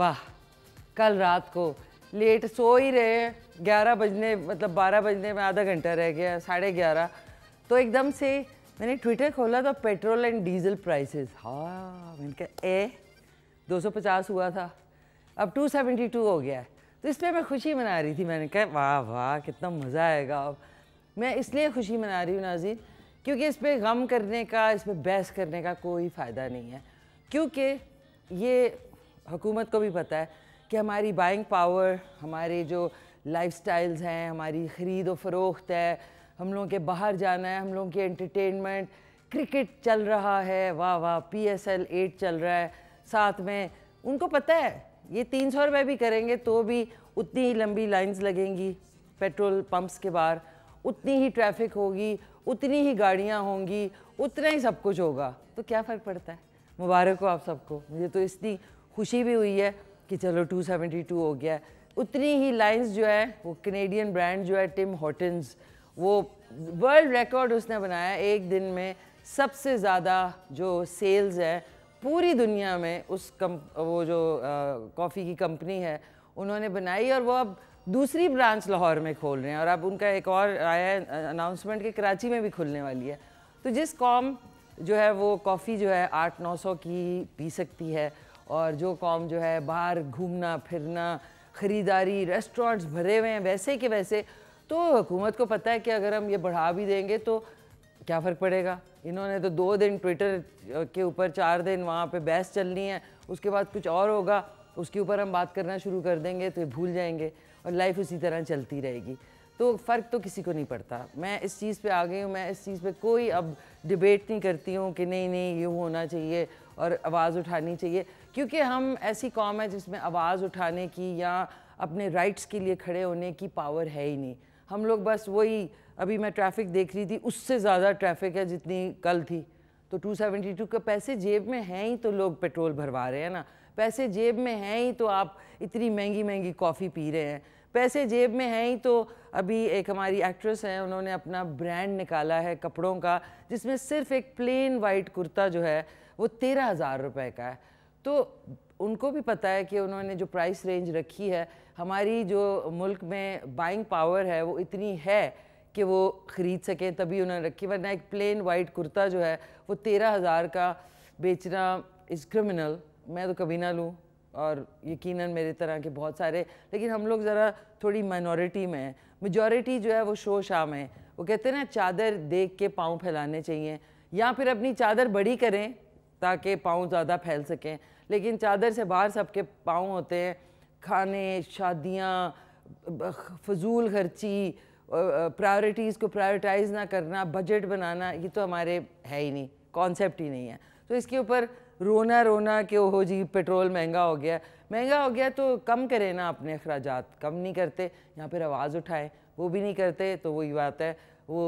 वाह कल रात को लेट सो ही रहे ग्यारह बजने मतलब बारह बजने में आधा घंटा रह गया साढ़े ग्यारह तो एकदम से मैंने ट्विटर खोला तो पेट्रोल एंड डीजल प्राइसेस हाँ मैंने कहा ए 250 हुआ था अब 272 हो गया है तो इसलिए मैं खुशी मना रही थी मैंने कहा वाह वाह कितना मज़ा आएगा अब मैं इसलिए खुशी मना रही हूँ नाजिन क्योंकि इस पर गम करने का इस पर बहस करने का कोई फ़ायदा नहीं है क्योंकि ये हुकूमत को भी पता है कि हमारी बाइंग पावर हमारे जो लाइफ स्टाइल्स हैं हमारी ख़रीद व फरोख्त है हम लोगों के बाहर जाना है हम लोगों की एंटरटेनमेंट क्रिकेट चल रहा है वाह वाह पी एस एल एट चल रहा है साथ में उनको पता है ये तीन सौ रुपये भी करेंगे तो भी उतनी ही लंबी लाइंस लगेंगी पेट्रोल पंप्स के बाहर उतनी ही ट्रैफिक होगी उतनी ही गाड़ियाँ होंगी उतना ही सब कुछ होगा तो क्या फ़र्क पड़ता है मुबारक हो आप सबको मुझे तो इतनी खुशी भी हुई है कि चलो 272 हो गया उतनी ही लाइंस जो है वो कनेडियन ब्रांड जो है टिम हॉटन्स वो वर्ल्ड रिकॉर्ड उसने बनाया एक दिन में सबसे ज़्यादा जो सेल्स है पूरी दुनिया में उस कम वो जो कॉफ़ी की कंपनी है उन्होंने बनाई और वो अब दूसरी ब्रांच लाहौर में खोल रहे हैं और अब उनका एक और आया है अनाउंसमेंट कि कराची में भी खुलने वाली है तो जिस कॉम जो है वो कॉफ़ी जो है आठ नौ सौ की पी सकती है और जो कॉम जो है बाहर घूमना फिरना ख़रीदारी रेस्टोरेंट्स भरे हुए हैं वैसे के वैसे तो हुकूमत को पता है कि अगर हम ये बढ़ा भी देंगे तो क्या फ़र्क पड़ेगा इन्होंने तो दो दिन ट्विटर के ऊपर चार दिन वहाँ पे बहस चलनी है उसके बाद कुछ और होगा उसके ऊपर हम बात करना शुरू कर देंगे तो भूल जाएंगे और लाइफ उसी तरह चलती रहेगी तो फ़र्क तो किसी को नहीं पड़ता मैं इस चीज़ पे आ गई हूँ मैं इस चीज़ पे कोई अब डिबेट नहीं करती हूँ कि नहीं नहीं ये होना चाहिए और आवाज़ उठानी चाहिए क्योंकि हम ऐसी कॉम है जिसमें आवाज़ उठाने की या अपने राइट्स के लिए खड़े होने की पावर है ही नहीं हम लोग बस वही अभी मैं ट्रैफिक देख रही थी उससे ज़्यादा ट्रैफिक है जितनी कल थी तो 272 के पैसे जेब में हैं ही तो लोग पेट्रोल भरवा रहे हैं ना पैसे जेब में हैं ही तो आप इतनी महंगी महंगी कॉफ़ी पी रहे हैं पैसे जेब में हैं ही तो अभी एक हमारी एक्ट्रेस हैं उन्होंने अपना ब्रांड निकाला है कपड़ों का जिसमें सिर्फ एक प्लेन वाइट कुर्ता जो है वो तेरह हज़ार रुपये का है तो उनको भी पता है कि उन्होंने जो प्राइस रेंज रखी है हमारी जो मुल्क में बाइंग पावर है वो इतनी है कि वो ख़रीद सकें तभी उन्होंने रखी वरना एक प्लेन वाइट कुर्ता जो है वो तेरह हज़ार का बेचना इज़ क्रिमिनल मैं तो कभी ना लूँ और यकीनन मेरे तरह के बहुत सारे लेकिन हम लोग ज़रा थोड़ी माइनॉरिटी में हैं मेजोरिटी जो है वो शो शाम है वो कहते हैं ना चादर देख के पाँव फैलाने चाहिए या फिर अपनी चादर बड़ी करें ताकि पाँव ज़्यादा फैल सकें लेकिन चादर से बाहर सबके पाँव होते हैं खाने शादियाँ फजूल खर्ची प्रायोरिटीज़ को प्रायोरिटाइज़ ना करना बजट बनाना ये तो हमारे है ही नहीं कॉन्सेप्ट ही नहीं है तो इसके ऊपर रोना रोना कि ओहो जी पेट्रोल महंगा हो गया महंगा हो गया तो कम करें ना अपने अखराज कम नहीं करते या फिर आवाज़ उठाएं वो भी नहीं करते तो वही बात है वो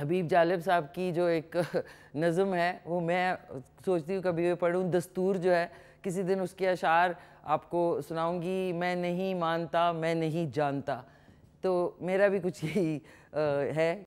हबीब जालिब साहब की जो एक नज़म है वो मैं सोचती हूँ कभी भी पढ़ूँ दस्तूर जो है किसी दिन उसके अशार आपको सुनाऊँगी मैं नहीं मानता मैं नहीं जानता तो मेरा भी कुछ यही है